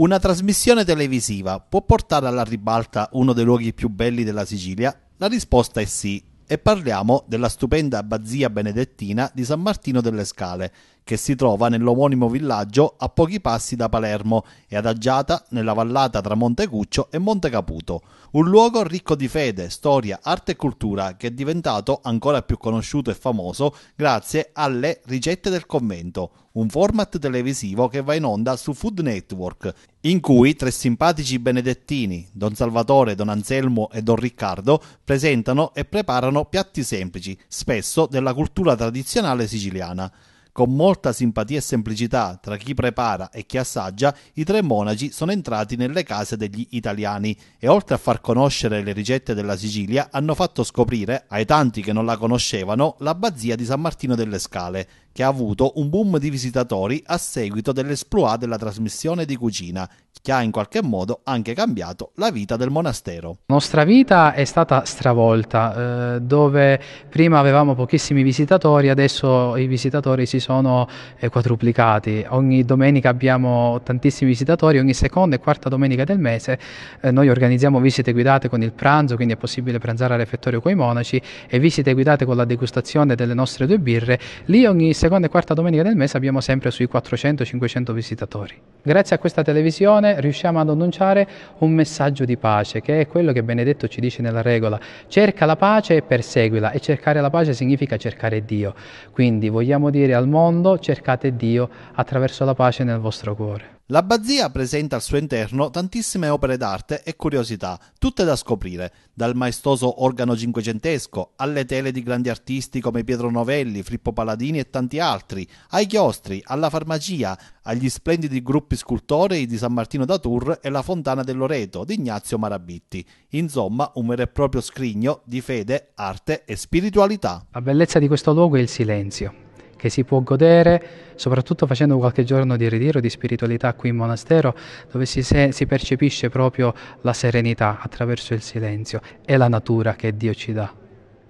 Una trasmissione televisiva può portare alla ribalta uno dei luoghi più belli della Sicilia? La risposta è sì, e parliamo della stupenda abbazia benedettina di San Martino delle Scale, che si trova nell'omonimo villaggio a pochi passi da Palermo e adagiata nella vallata tra Montecuccio e Monte Caputo, un luogo ricco di fede, storia, arte e cultura che è diventato ancora più conosciuto e famoso grazie alle ricette del convento, un format televisivo che va in onda su Food Network, in cui tre simpatici benedettini, Don Salvatore, Don Anselmo e Don Riccardo, presentano e preparano piatti semplici, spesso della cultura tradizionale siciliana. Con molta simpatia e semplicità tra chi prepara e chi assaggia, i tre monaci sono entrati nelle case degli italiani e oltre a far conoscere le ricette della Sicilia, hanno fatto scoprire, ai tanti che non la conoscevano, l'abbazia di San Martino delle Scale, che ha avuto un boom di visitatori a seguito dell'esploit della trasmissione di cucina, che ha in qualche modo anche cambiato la vita del monastero. La nostra vita è stata stravolta, eh, dove prima avevamo pochissimi visitatori, adesso i visitatori si sono sono eh, quadruplicati. Ogni domenica abbiamo tantissimi visitatori, ogni seconda e quarta domenica del mese eh, noi organizziamo visite guidate con il pranzo, quindi è possibile pranzare al refettorio con i monaci e visite guidate con la degustazione delle nostre due birre. Lì ogni seconda e quarta domenica del mese abbiamo sempre sui 400-500 visitatori. Grazie a questa televisione riusciamo ad annunciare un messaggio di pace, che è quello che Benedetto ci dice nella regola. Cerca la pace e perseguila, e cercare la pace significa cercare Dio. Quindi vogliamo dire al mondo cercate Dio attraverso la pace nel vostro cuore. L'abbazia presenta al suo interno tantissime opere d'arte e curiosità, tutte da scoprire, dal maestoso organo cinquecentesco alle tele di grandi artisti come Pietro Novelli, Frippo Paladini e tanti altri, ai chiostri, alla farmacia, agli splendidi gruppi scultorei di San Martino da Tour e la Fontana del Loreto di Ignazio Marabitti. Insomma, un vero e proprio scrigno di fede, arte e spiritualità. La bellezza di questo luogo è il silenzio che si può godere soprattutto facendo qualche giorno di ritiro di spiritualità qui in monastero dove si, se, si percepisce proprio la serenità attraverso il silenzio e la natura che Dio ci dà.